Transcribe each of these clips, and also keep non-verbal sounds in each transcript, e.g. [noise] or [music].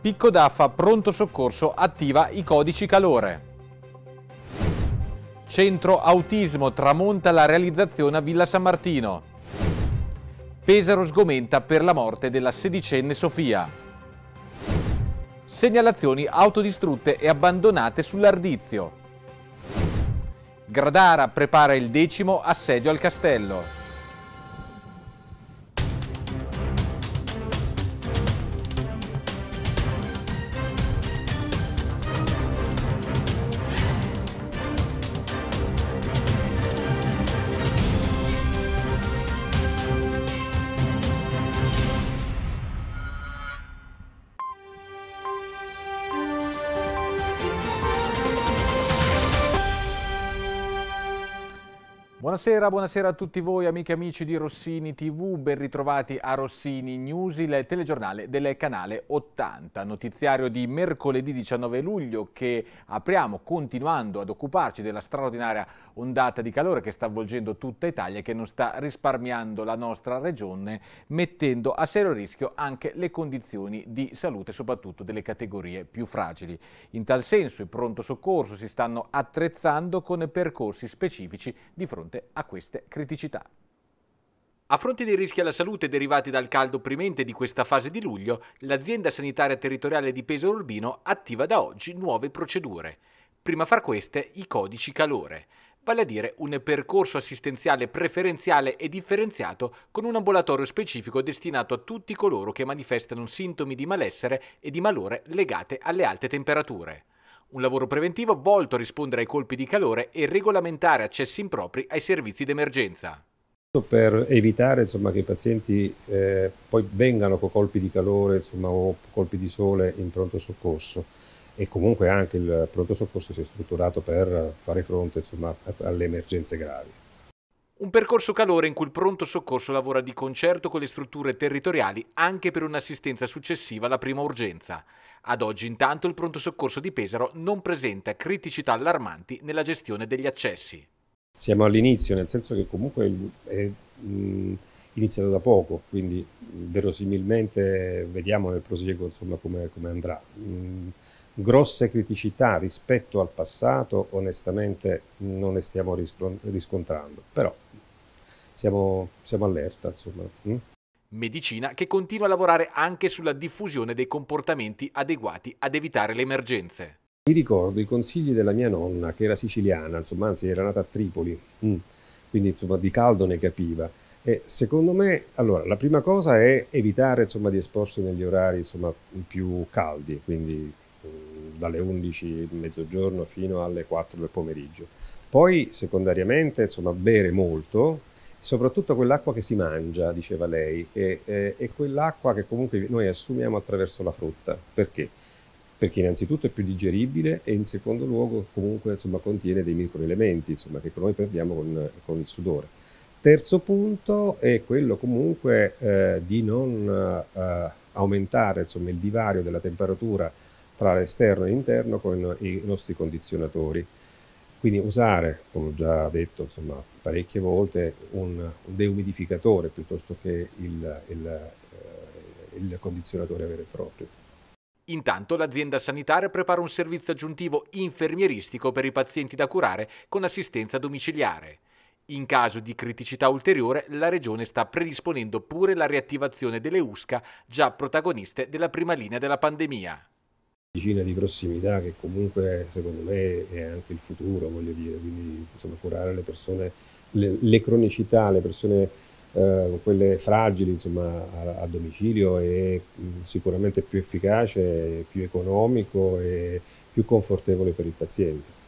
Picco d'Affa Pronto Soccorso attiva i codici calore. Centro Autismo tramonta la realizzazione a Villa San Martino. Pesaro sgomenta per la morte della sedicenne Sofia. Segnalazioni autodistrutte e abbandonate sull'Ardizio. Gradara prepara il decimo assedio al castello. Buonasera, buonasera a tutti voi amiche e amici di Rossini TV, ben ritrovati a Rossini News, il telegiornale del canale 80, notiziario di mercoledì 19 luglio che apriamo continuando ad occuparci della straordinaria ondata di calore che sta avvolgendo tutta Italia e che non sta risparmiando la nostra regione, mettendo a serio rischio anche le condizioni di salute, soprattutto delle categorie più fragili. In tal senso il pronto soccorso si stanno attrezzando con percorsi specifici di fronte fronte a queste criticità. A fronte dei rischi alla salute derivati dal caldo opprimente di questa fase di luglio, l'azienda sanitaria territoriale di Pesaro Urbino attiva da oggi nuove procedure. Prima fra queste i codici calore, vale a dire un percorso assistenziale preferenziale e differenziato con un ambulatorio specifico destinato a tutti coloro che manifestano sintomi di malessere e di malore legate alle alte temperature un lavoro preventivo volto a rispondere ai colpi di calore e regolamentare accessi impropri ai servizi d'emergenza. Per evitare insomma, che i pazienti eh, poi vengano con colpi di calore insomma, o colpi di sole in pronto soccorso e comunque anche il pronto soccorso si è strutturato per fare fronte insomma, alle emergenze gravi. Un percorso calore in cui il pronto soccorso lavora di concerto con le strutture territoriali anche per un'assistenza successiva alla prima urgenza. Ad oggi intanto il pronto soccorso di Pesaro non presenta criticità allarmanti nella gestione degli accessi. Siamo all'inizio, nel senso che comunque è iniziato da poco, quindi verosimilmente vediamo nel prosieguo insomma, come, come andrà. Grosse criticità rispetto al passato onestamente non ne stiamo riscontrando, però siamo, siamo allerta. Insomma. Mm? Medicina che continua a lavorare anche sulla diffusione dei comportamenti adeguati ad evitare le emergenze. Mi ricordo i consigli della mia nonna, che era siciliana, insomma, anzi era nata a Tripoli, mm. quindi insomma, di caldo ne capiva. E secondo me, allora, la prima cosa è evitare insomma, di esporsi negli orari insomma, più caldi, quindi mm, dalle 11 di mezzogiorno fino alle 4 del pomeriggio. Poi, secondariamente, insomma, bere molto, soprattutto quell'acqua che si mangia, diceva lei, è, e, e quell'acqua che comunque noi assumiamo attraverso la frutta. Perché? Perché innanzitutto è più digeribile e in secondo luogo comunque insomma, contiene dei microelementi insomma, che noi perdiamo con, con il sudore. Terzo punto è quello comunque eh, di non eh, aumentare insomma, il divario della temperatura tra l'esterno e l'interno con i nostri condizionatori. Quindi usare, come ho già detto insomma, parecchie volte, un, un deumidificatore piuttosto che il, il, eh, il condizionatore vero e proprio. Intanto l'azienda sanitaria prepara un servizio aggiuntivo infermieristico per i pazienti da curare con assistenza domiciliare. In caso di criticità ulteriore, la Regione sta predisponendo pure la riattivazione delle USCA già protagoniste della prima linea della pandemia medicina di prossimità che comunque secondo me è anche il futuro, voglio dire, quindi insomma, curare le persone, le, le cronicità, le persone eh, quelle fragili insomma, a, a, domicilio è mm, sicuramente più efficace, più economico e più confortevole per il paziente.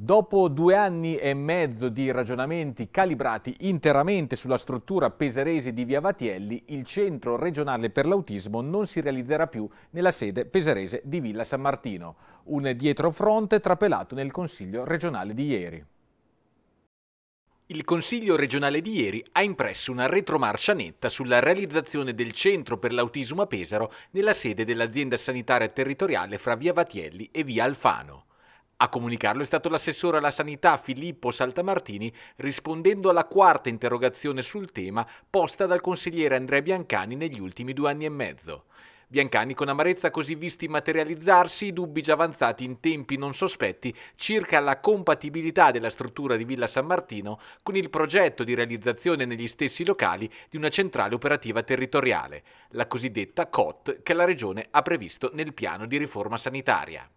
Dopo due anni e mezzo di ragionamenti calibrati interamente sulla struttura peserese di Via Vatielli, il centro regionale per l'autismo non si realizzerà più nella sede peserese di Villa San Martino, un dietrofronte trapelato nel Consiglio regionale di ieri. Il Consiglio regionale di ieri ha impresso una retromarcia netta sulla realizzazione del centro per l'autismo a Pesaro nella sede dell'azienda sanitaria territoriale fra Via Vatielli e Via Alfano. A comunicarlo è stato l'assessore alla sanità Filippo Saltamartini rispondendo alla quarta interrogazione sul tema posta dal consigliere Andrea Biancani negli ultimi due anni e mezzo. Biancani con amarezza così visti materializzarsi i dubbi già avanzati in tempi non sospetti circa la compatibilità della struttura di Villa San Martino con il progetto di realizzazione negli stessi locali di una centrale operativa territoriale, la cosiddetta COT che la Regione ha previsto nel piano di riforma sanitaria.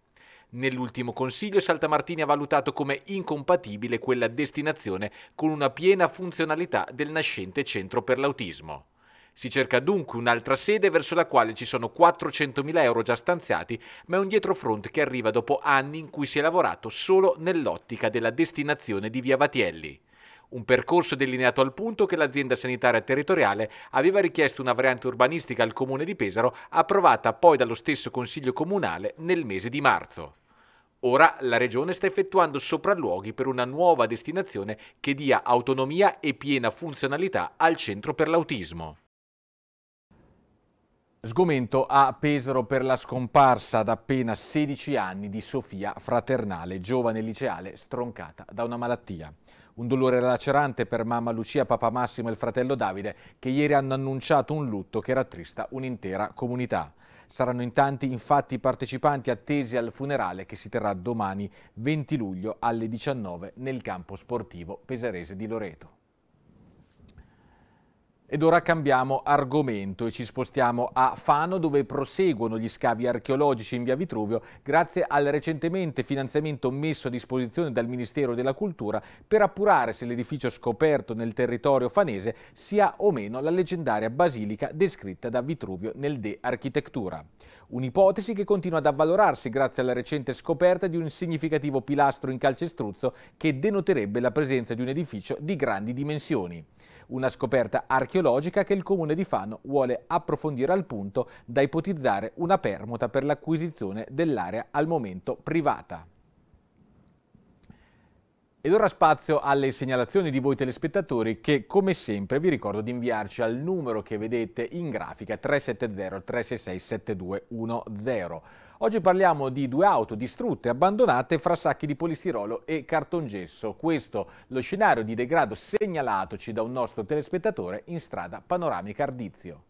Nell'ultimo consiglio Saltamartini ha valutato come incompatibile quella destinazione con una piena funzionalità del nascente centro per l'autismo. Si cerca dunque un'altra sede verso la quale ci sono 400.000 euro già stanziati, ma è un dietrofront che arriva dopo anni in cui si è lavorato solo nell'ottica della destinazione di Via Vatielli. Un percorso delineato al punto che l'azienda sanitaria territoriale aveva richiesto una variante urbanistica al comune di Pesaro, approvata poi dallo stesso Consiglio comunale nel mese di marzo. Ora la Regione sta effettuando sopralluoghi per una nuova destinazione che dia autonomia e piena funzionalità al Centro per l'Autismo. Sgomento a Pesaro per la scomparsa ad appena 16 anni di Sofia Fraternale, giovane liceale stroncata da una malattia. Un dolore lacerante per mamma Lucia, papà Massimo e il fratello Davide che ieri hanno annunciato un lutto che rattrista un'intera comunità. Saranno in tanti infatti i partecipanti attesi al funerale che si terrà domani 20 luglio alle 19 nel campo sportivo pesarese di Loreto. Ed ora cambiamo argomento e ci spostiamo a Fano dove proseguono gli scavi archeologici in via Vitruvio grazie al recentemente finanziamento messo a disposizione dal Ministero della Cultura per appurare se l'edificio scoperto nel territorio fanese sia o meno la leggendaria basilica descritta da Vitruvio nel De Architettura. Un'ipotesi che continua ad avvalorarsi grazie alla recente scoperta di un significativo pilastro in calcestruzzo che denoterebbe la presenza di un edificio di grandi dimensioni. Una scoperta archeologica che il comune di Fano vuole approfondire al punto da ipotizzare una permuta per l'acquisizione dell'area al momento privata. Ed ora spazio alle segnalazioni di voi telespettatori che come sempre vi ricordo di inviarci al numero che vedete in grafica 370 366 7210. Oggi parliamo di due auto distrutte, abbandonate fra sacchi di polistirolo e cartongesso. Questo lo scenario di degrado segnalatoci da un nostro telespettatore in strada panoramica Ardizio.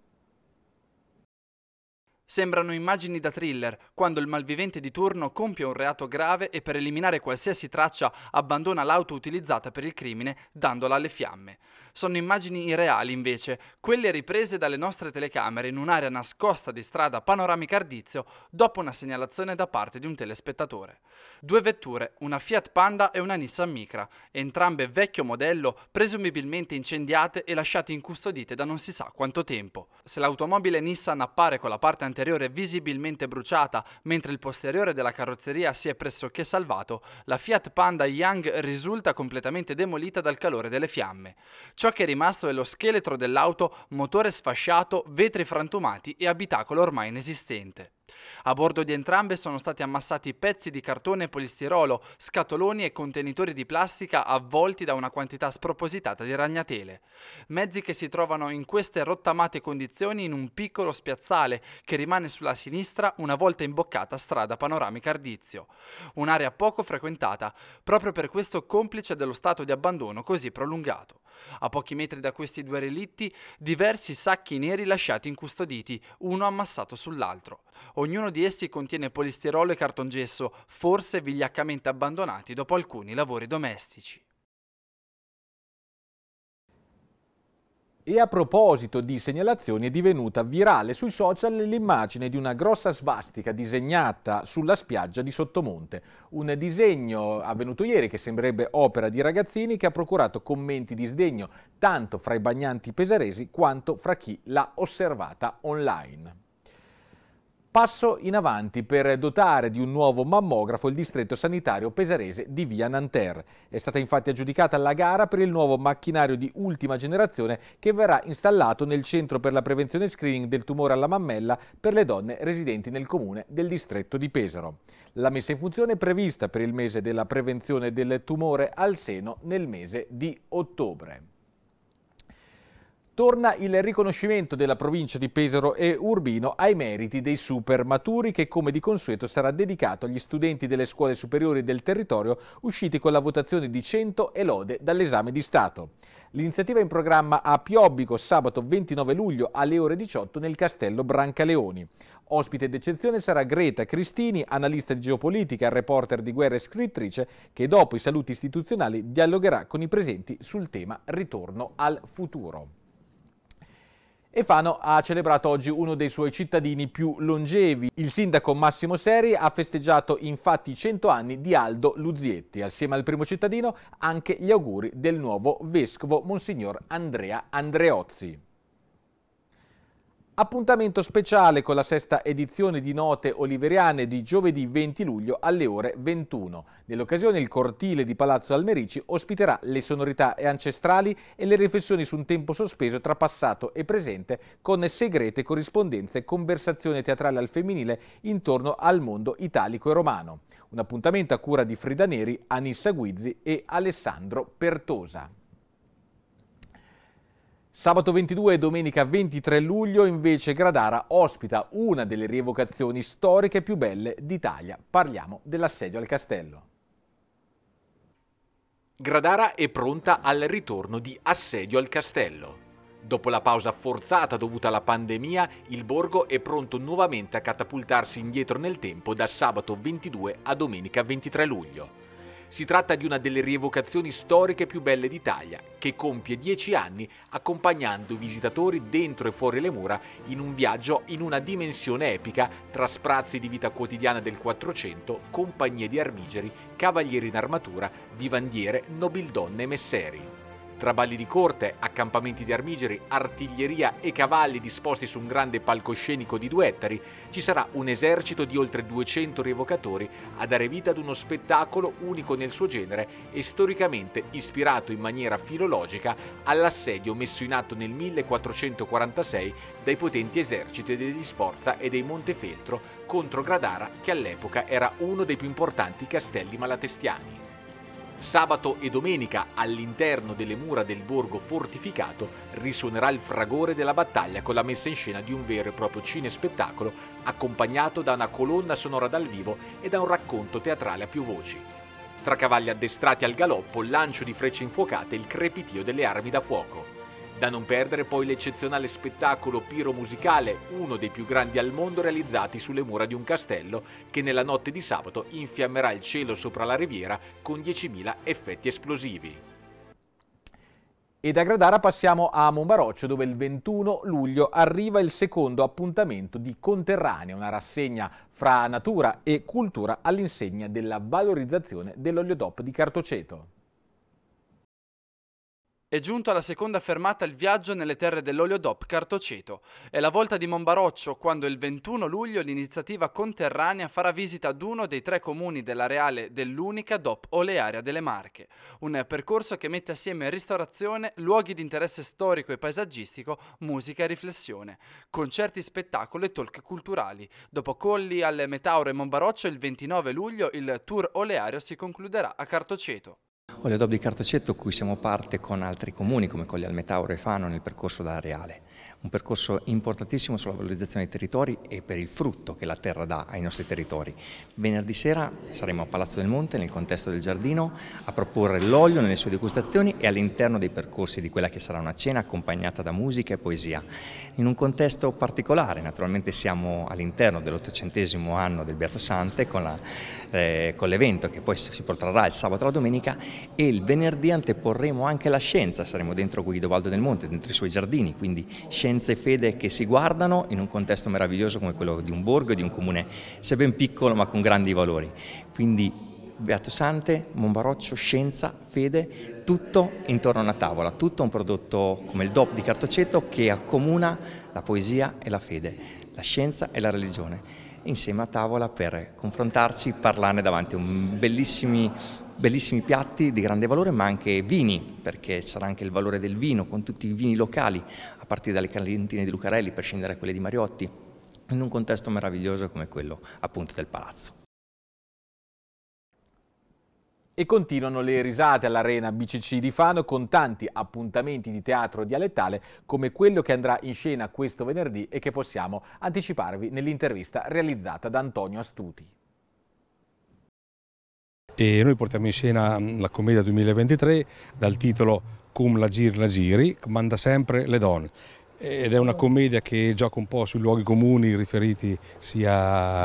Sembrano immagini da thriller, quando il malvivente di turno compie un reato grave e per eliminare qualsiasi traccia abbandona l'auto utilizzata per il crimine dandola alle fiamme. Sono immagini irreali invece, quelle riprese dalle nostre telecamere in un'area nascosta di strada panoramica Ardizio dopo una segnalazione da parte di un telespettatore. Due vetture, una Fiat Panda e una Nissan Micra, entrambe vecchio modello, presumibilmente incendiate e lasciate incustodite da non si sa quanto tempo. Se l'automobile Nissan appare con la parte anteriore anteriore visibilmente bruciata, mentre il posteriore della carrozzeria si è pressoché salvato, la Fiat Panda Young risulta completamente demolita dal calore delle fiamme. Ciò che è rimasto è lo scheletro dell'auto, motore sfasciato, vetri frantumati e abitacolo ormai inesistente. A bordo di entrambe sono stati ammassati pezzi di cartone e polistirolo, scatoloni e contenitori di plastica avvolti da una quantità spropositata di ragnatele. Mezzi che si trovano in queste rottamate condizioni in un piccolo spiazzale che rimane sulla sinistra una volta imboccata strada panoramica Ardizio. Un'area poco frequentata, proprio per questo complice dello stato di abbandono così prolungato. A pochi metri da questi due relitti, diversi sacchi neri lasciati incustoditi, uno ammassato sull'altro. Ognuno di essi contiene polistirolo e cartongesso, forse vigliaccamente abbandonati dopo alcuni lavori domestici. E a proposito di segnalazioni è divenuta virale sui social l'immagine di una grossa svastica disegnata sulla spiaggia di Sottomonte. Un disegno avvenuto ieri che sembrerebbe opera di ragazzini che ha procurato commenti di sdegno tanto fra i bagnanti pesaresi quanto fra chi l'ha osservata online passo in avanti per dotare di un nuovo mammografo il distretto sanitario pesarese di Via Nanterre. È stata infatti aggiudicata la gara per il nuovo macchinario di ultima generazione che verrà installato nel Centro per la Prevenzione e Screening del Tumore alla Mammella per le donne residenti nel comune del distretto di Pesaro. La messa in funzione è prevista per il mese della prevenzione del tumore al seno nel mese di ottobre. Torna il riconoscimento della provincia di Pesaro e Urbino ai meriti dei super maturi che come di consueto sarà dedicato agli studenti delle scuole superiori del territorio usciti con la votazione di 100 e lode dall'esame di Stato. L'iniziativa è in programma a Piobbico sabato 29 luglio alle ore 18 nel castello Brancaleoni. Ospite d'eccezione sarà Greta Cristini, analista di geopolitica, reporter di guerra e scrittrice, che dopo i saluti istituzionali dialogherà con i presenti sul tema Ritorno al futuro. E Fano ha celebrato oggi uno dei suoi cittadini più longevi. Il sindaco Massimo Seri ha festeggiato infatti i 100 anni di Aldo Luzietti. Assieme al primo cittadino anche gli auguri del nuovo vescovo Monsignor Andrea Andreozzi. Appuntamento speciale con la sesta edizione di Note Oliveriane di giovedì 20 luglio alle ore 21. Nell'occasione il cortile di Palazzo Almerici ospiterà le sonorità ancestrali e le riflessioni su un tempo sospeso tra passato e presente con segrete corrispondenze e conversazione teatrale al femminile intorno al mondo italico e romano. Un appuntamento a cura di Frida Neri, Anissa Guizzi e Alessandro Pertosa. Sabato 22 e domenica 23 luglio invece Gradara ospita una delle rievocazioni storiche più belle d'Italia. Parliamo dell'assedio al castello. Gradara è pronta al ritorno di assedio al castello. Dopo la pausa forzata dovuta alla pandemia, il borgo è pronto nuovamente a catapultarsi indietro nel tempo da sabato 22 a domenica 23 luglio. Si tratta di una delle rievocazioni storiche più belle d'Italia, che compie dieci anni accompagnando i visitatori dentro e fuori le mura in un viaggio in una dimensione epica tra sprazzi di vita quotidiana del Quattrocento, compagnie di armigeri, cavalieri in armatura, vivandiere, nobildonne e messeri tra balli di corte, accampamenti di armigeri, artiglieria e cavalli disposti su un grande palcoscenico di due ettari, ci sarà un esercito di oltre 200 rievocatori a dare vita ad uno spettacolo unico nel suo genere e storicamente ispirato in maniera filologica all'assedio messo in atto nel 1446 dai potenti eserciti degli Sforza e dei Montefeltro contro Gradara che all'epoca era uno dei più importanti castelli malatestiani. Sabato e domenica, all'interno delle mura del borgo fortificato, risuonerà il fragore della battaglia con la messa in scena di un vero e proprio cinespettacolo, accompagnato da una colonna sonora dal vivo e da un racconto teatrale a più voci. Tra cavalli addestrati al galoppo, lancio di frecce infuocate e il crepitio delle armi da fuoco. Da non perdere poi l'eccezionale spettacolo piromusicale, uno dei più grandi al mondo realizzati sulle mura di un castello, che nella notte di sabato infiammerà il cielo sopra la riviera con 10.000 effetti esplosivi. E da Gradara passiamo a Monbaroccio dove il 21 luglio arriva il secondo appuntamento di Conterranea, una rassegna fra natura e cultura all'insegna della valorizzazione dell'olio DOP di cartoceto. È giunto alla seconda fermata il viaggio nelle terre dell'olio DOP Cartoceto. È la volta di Monbaroccio quando il 21 luglio l'iniziativa conterranea farà visita ad uno dei tre comuni dell'areale dell'unica DOP olearia delle Marche. Un percorso che mette assieme ristorazione, luoghi di interesse storico e paesaggistico, musica e riflessione, concerti, spettacoli e talk culturali. Dopo Colli alle Metauro e Monbaroccio il 29 luglio il tour oleario si concluderà a Cartoceto. Olio Adobe di Cartacetto, cui siamo parte con altri comuni come Colle Almetauro e Fano nel percorso da Areale un percorso importantissimo sulla valorizzazione dei territori e per il frutto che la terra dà ai nostri territori. Venerdì sera saremo a Palazzo del Monte nel contesto del giardino a proporre l'olio nelle sue degustazioni e all'interno dei percorsi di quella che sarà una cena accompagnata da musica e poesia. In un contesto particolare, naturalmente siamo all'interno dell'ottocentesimo anno del Beato Sante con eh, l'evento che poi si protrarrà il sabato e la domenica e il venerdì anteporremo anche la scienza, saremo dentro Guido Valdo del Monte, dentro i suoi giardini, quindi scienza e fede che si guardano in un contesto meraviglioso come quello di un borgo di un comune, se ben piccolo ma con grandi valori. Quindi Beato Sante, Monbaroccio, scienza, fede, tutto intorno a una tavola, tutto un prodotto come il DOP di Cartoceto che accomuna la poesia e la fede, la scienza e la religione insieme a tavola per confrontarci, parlarne davanti a bellissimi bellissimi piatti di grande valore ma anche vini, perché sarà anche il valore del vino con tutti i vini locali, a partire dalle calentine di Lucarelli per scendere a quelle di Mariotti, in un contesto meraviglioso come quello appunto del palazzo. E continuano le risate all'Arena BCC di Fano con tanti appuntamenti di teatro dialettale come quello che andrà in scena questo venerdì e che possiamo anticiparvi nell'intervista realizzata da Antonio Astuti e noi portiamo in scena mm, la commedia 2023 dal titolo Cum la gir la giri, comanda sempre le donne ed è una commedia che gioca un po' sui luoghi comuni riferiti sia...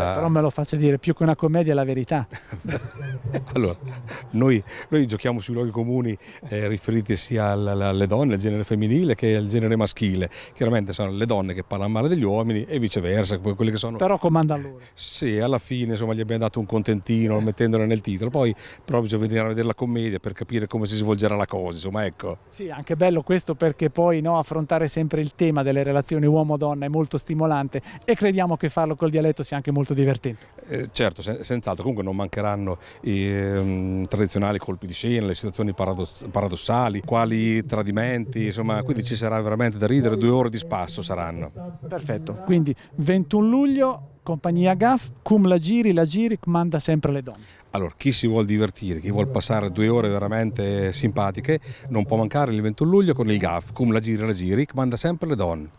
Beh, però me lo faccio dire, più che una commedia è la verità. [laughs] allora, noi, noi, giochiamo sui luoghi comuni eh, riferiti sia alle donne, al genere femminile, che al genere maschile. Chiaramente sono le donne che parlano male degli uomini e viceversa. Quelle che sono... Però comanda loro. Sì, alla fine insomma, gli abbiamo dato un contentino eh. mettendolo nel titolo, poi però bisogna venire a vedere la commedia per capire come si svolgerà la cosa. Insomma, ecco. Sì, anche bello questo perché poi no, affrontare sempre il tema tema delle relazioni uomo-donna è molto stimolante e crediamo che farlo col dialetto sia anche molto divertente. Eh, certo, sen senz'altro, comunque non mancheranno i ehm, tradizionali colpi di scena, le situazioni paradoss paradossali, quali tradimenti, insomma, quindi ci sarà veramente da ridere, due ore di spasso saranno. Perfetto, quindi 21 luglio compagnia GAF, cum la giri, la giri manda sempre le donne. Allora, chi si vuole divertire, chi vuole passare due ore veramente simpatiche, non può mancare il 21 luglio con il GAF, cum la giri, la giri manda sempre le donne.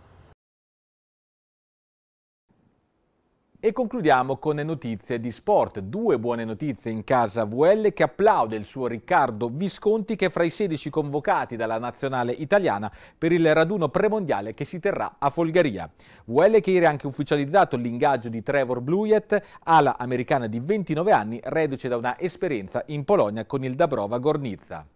E concludiamo con notizie di sport. Due buone notizie in casa VL che applaude il suo Riccardo Visconti che è fra i 16 convocati dalla nazionale italiana per il raduno premondiale che si terrà a Folgaria. VL che ieri ha anche ufficializzato l'ingaggio di Trevor Bluet, ala americana di 29 anni, reduce da una esperienza in Polonia con il Dabrova Gornizza.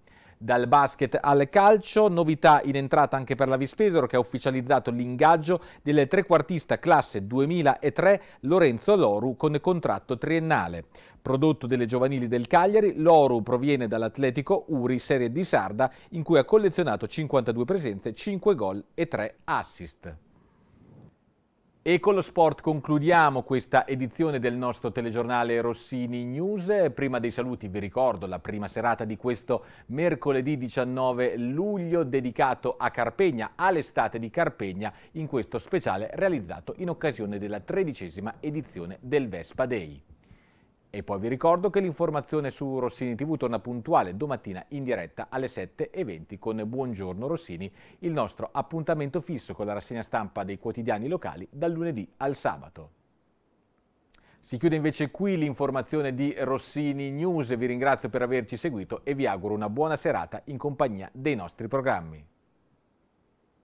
Dal basket al calcio, novità in entrata anche per la Vispesero che ha ufficializzato l'ingaggio del trequartista classe 2003 Lorenzo Loru con contratto triennale. Prodotto delle giovanili del Cagliari, Loru proviene dall'Atletico Uri Serie di Sarda in cui ha collezionato 52 presenze, 5 gol e 3 assist. E con lo sport concludiamo questa edizione del nostro telegiornale Rossini News. Prima dei saluti vi ricordo la prima serata di questo mercoledì 19 luglio dedicato a Carpegna, all'estate di Carpegna, in questo speciale realizzato in occasione della tredicesima edizione del Vespa Day. E poi vi ricordo che l'informazione su Rossini TV torna puntuale domattina in diretta alle 7.20 con Buongiorno Rossini, il nostro appuntamento fisso con la rassegna stampa dei quotidiani locali dal lunedì al sabato. Si chiude invece qui l'informazione di Rossini News, vi ringrazio per averci seguito e vi auguro una buona serata in compagnia dei nostri programmi.